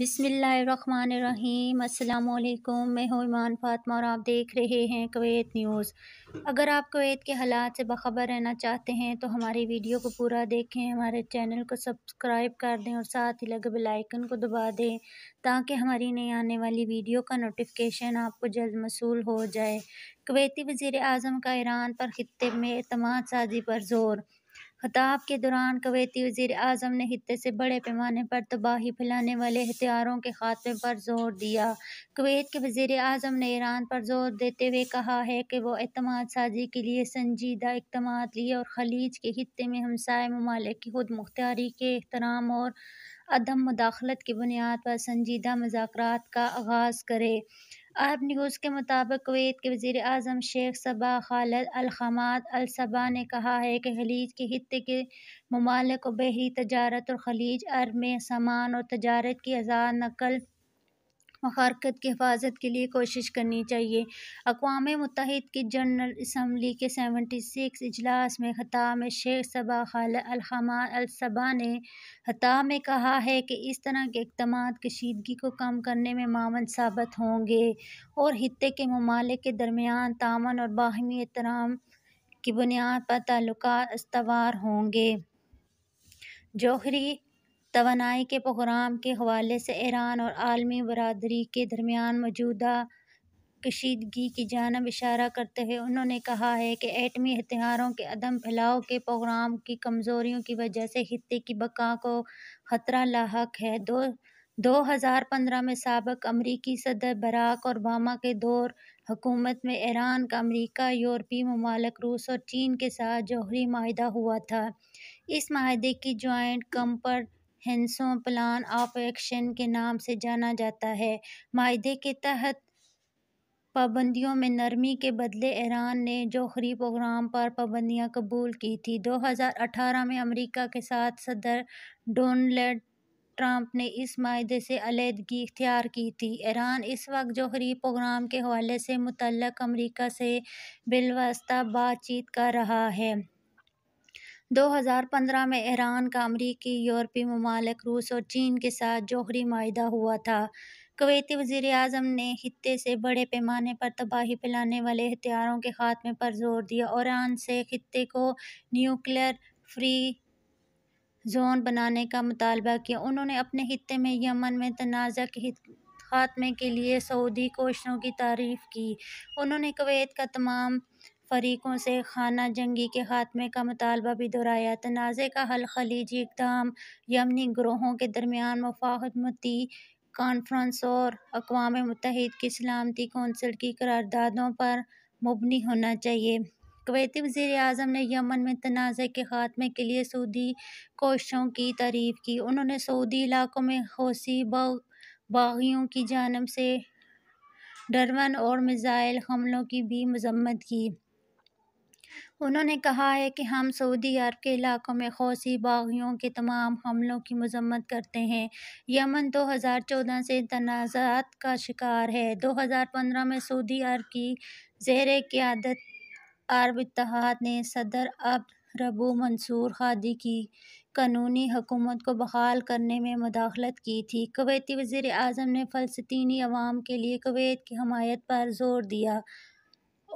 अस्सलाम वालेकुम मैं हूँ ईमान फातमा और आप देख रहे हैं कुवैत न्यूज़ अगर आप कुवैत के हालात से बखबर रहना चाहते हैं तो हमारी वीडियो को पूरा देखें हमारे चैनल को सब्सक्राइब कर दें और साथ ही लगे बेल आइकन को दबा दें ताकि हमारी नई आने वाली वीडियो का नोटिफिकेशन आपको जल्द मसूल हो जाए कुवैती वज़ी अजम का ईरान पर खत्े में अतमाद साजी पर जोर खताब के दौरान कवैती वजीर अजम ने खत्े से बड़े पैमाने पर तबाही फैलाने वाले हथियारों के खात्मे पर जोर दिया कवैत के वजीर अजम ने ईरान पर जोर देते हुए कहा है कि वह अतमाद साजी के लिए संजीदा इकदाम लिए और खलीज के खत्े में हमसाय ममालिक की खुद मुख्तारी के अहतराम और अदम मुदाखलत की बुनियाद पर संजीदा मजाक का आगाज़ करे अरब न्यूज़ के मुताबिक कुवैत के वजीर अजम शेख सबा खालद अलखमाद अलसबा ने कहा है कि खलीज के खत्े के ममालिक बहरी तजारत और खलीज अरब में सामान और तजारत की आज़ाद नकल मखारकत की हिफाजत के लिए कोशिश करनी चाहिए अकवाम मुतहद की जनरल इसम्बली के सेवेंटी सिक्स इजलास में ख़ताब शेख सबा खाल अलहमा अलसबा ने ख़ताब में कहा है कि इस तरह के इकदाम कशीदगी को कम करने में मामन साबित होंगे और खत्े के ममालिक के दरमियान तामन और बाहमी एहतराम की बुनियाद पर ताल्लुक इसवार होंगे जौहरी तोानाई के प्रोग्राम के हवाले से ईरान और आलमी बरदरी के दरमियान मौजूदा कशीदगी की जानब इशारा करते हुए उन्होंने कहा है कि एटमी हथियारों के अदम फैलाव के प्रोग्राम की कमज़ोरियों की वजह से खत्े की बका को ख़तरा लाक है दो दो हज़ार पंद्रह में सबक अमरीकी सदर बराक और ओबामा के दौर हुकूमत में ईरान का अमरीका यूरोपी ममालक रूस और चीन के साथ जौहरी माहा हुआ था इस माहे की joint comprehensive plan of action के नाम से जाना जाता है माहे के तहत पाबंदियों में नरमी के बदले ईरान ने जोहरी प्रोग्राम पर पाबंदियां कबूल की थी 2018 में अमेरिका के साथ सदर डोनल्ड ट्रंप ने इस माहे से अलीहदगी इख्तियार की थी ईरान इस वक्त जोहरी प्रोग्राम के हवाले से मुतल अमरीका से बिलवस्ता बातचीत कर रहा है 2015 में ईरान का अमरीकी यूरोपी ममालक रूस और चीन के साथ जौहरी माहा हुआ था कवैती वजीर अजम ने खत्े से बड़े पैमाने पर तबाही फैलाने वाले हथियारों के खात्मे पर जोर दिया और ईरान से खत्े को न्यूक्लियर फ्री जोन बनाने का मुतालबा किया उन्होंने अपने खत्े में यमन में तनाज़ के खात्मे के लिए सऊदी कोशिशों की तारीफ की उन्होंने कवैत का तमाम फरीकों से खाना जंगी के खात्मे का मुतालबा भी दोहराया तनाज़े का हल खलीजी इकदाम यमनी ग्रोहों के दरमियान मफाहमती कॉन्फ्रेंस और अकवा मुतहद की सलामती कौंसिल की करारदादों पर मबनी होना चाहिए कवैती वजीर अजम ने यमन में तनाज़े के खात्मे के लिए सऊदी कोशिशों की तारीफ की उन्होंने सऊदी इलाकों में हौसी बागियों की जानब से डरवन और मिज़ाइल हमलों की भी मजम्मत की उन्होंने कहा है कि हम सऊदी अरब के इलाक़ों में हौसी बाग़ियों के तमाम हमलों की मज़म्मत करते हैं यमन दो हज़ार चौदह से तनाज़ात का शिकार है दो हज़ार पंद्रह में सऊदी अरब की ज़ेर क़्यादत अरब इतिहाद ने सदर अब रबू मंसूर हादी की कानूनी हुकूमत को बहाल करने में मदाखलत की थी कवैती वज़ी अजम ने फ़लस्तनी अवाम के लिए कवैत की हमायत पर ज़ोर दिया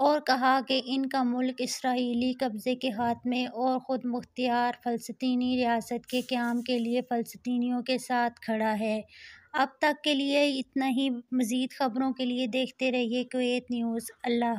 और कहा कि इनका मुल्क इसराइली कब्ज़े के हाथ में और ख़ुद मुख्तियार फ़लस्तीनी रियासत के क़्याम के लिए फ़लस्तीनियों के साथ खड़ा है अब तक के लिए इतना ही मज़ीद ख़बरों के लिए देखते रहिए क्वेत न्यूज़ अल्लाह